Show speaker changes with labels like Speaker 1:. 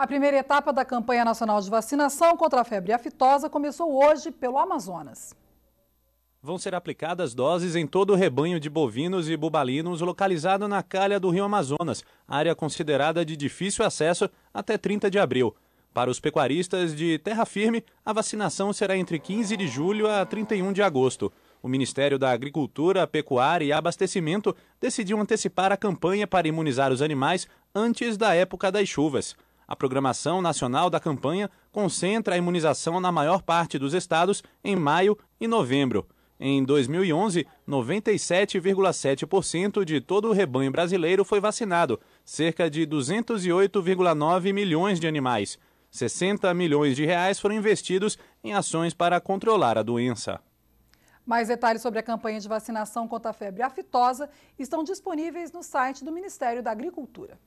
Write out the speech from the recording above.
Speaker 1: A primeira etapa da campanha nacional de vacinação contra a febre aftosa começou hoje pelo Amazonas.
Speaker 2: Vão ser aplicadas doses em todo o rebanho de bovinos e bubalinos localizado na calha do Rio Amazonas, área considerada de difícil acesso até 30 de abril. Para os pecuaristas de terra firme, a vacinação será entre 15 de julho a 31 de agosto. O Ministério da Agricultura, Pecuária e Abastecimento decidiu antecipar a campanha para imunizar os animais antes da época das chuvas. A programação nacional da campanha concentra a imunização na maior parte dos estados em maio e novembro. Em 2011, 97,7% de todo o rebanho brasileiro foi vacinado, cerca de 208,9 milhões de animais. 60 milhões de reais foram investidos em ações para controlar a doença.
Speaker 1: Mais detalhes sobre a campanha de vacinação contra a febre aftosa estão disponíveis no site do Ministério da Agricultura.